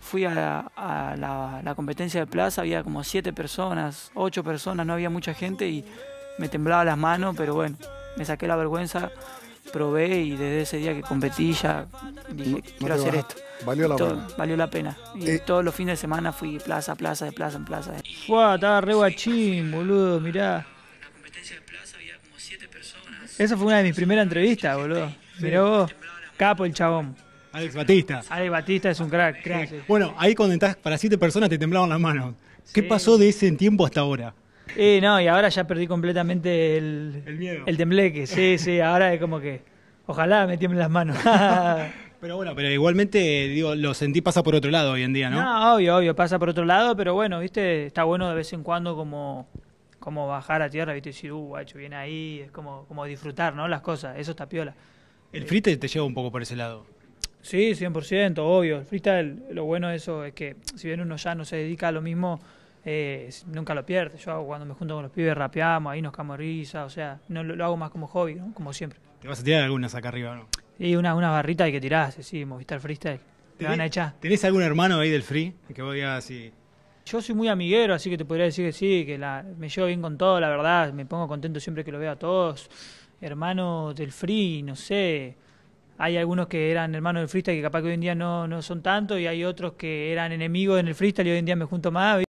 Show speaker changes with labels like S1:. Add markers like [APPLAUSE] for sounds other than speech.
S1: Fui a, la, competencia de plaza, había como siete personas, ocho personas, no había mucha gente y me temblaba las manos, pero bueno, me saqué la vergüenza, probé y desde ese día que competí ya dije, quiero hacer esto. Valió la pena. Valió la pena. Y eh, todos los fines de semana fui plaza, plaza, de plaza en plaza. Fua, estaba re guachín, boludo, mirá. Esa fue una de mis primeras entrevistas, boludo. Mirá vos, capo el chabón.
S2: Alex Batista.
S1: Alex Batista es un crack. crack.
S2: Bueno, ahí cuando entras para siete personas te temblaban las manos. ¿Qué pasó de ese tiempo hasta ahora?
S1: Eh, no, y ahora ya perdí completamente el, el tembleque, sí, [LAUGHS] sí, ahora es como que ojalá me tiemblen las manos. [LAUGHS]
S2: pero bueno, pero igualmente, digo, lo sentí pasa por otro lado hoy en día, ¿no?
S1: No, obvio, obvio, pasa por otro lado, pero bueno, viste, está bueno de vez en cuando como, como bajar a tierra, viste, decir, uh, guacho, viene ahí, es como, como disfrutar, ¿no? Las cosas, eso está piola.
S2: El frite te lleva un poco por ese lado.
S1: Sí, 100%, obvio. El freestyle, lo bueno de eso es que si bien uno ya no se dedica a lo mismo, eh, nunca lo pierde. Yo cuando me junto con los pibes rapeamos, ahí nos camos risa, o sea, no lo, hago más como hobby, ¿no? como siempre.
S2: Te vas a tirar algunas acá arriba, ¿no?
S1: Sí, unas barritas hay que tirarse, sí, Movistar Freestyle. Te van a echar.
S2: ¿Tenés algún hermano ahí del free que vos digas así?
S1: Yo soy muy amiguero, así que te podría decir que sí, que la, me llevo bien con todo, la verdad, me pongo contento siempre que lo veo a todos. Hermano del free, no sé hay algunos que eran hermanos del freestyle que capaz que hoy en día no, no son tanto y hay otros que eran enemigos en el freestyle y hoy en día me junto más.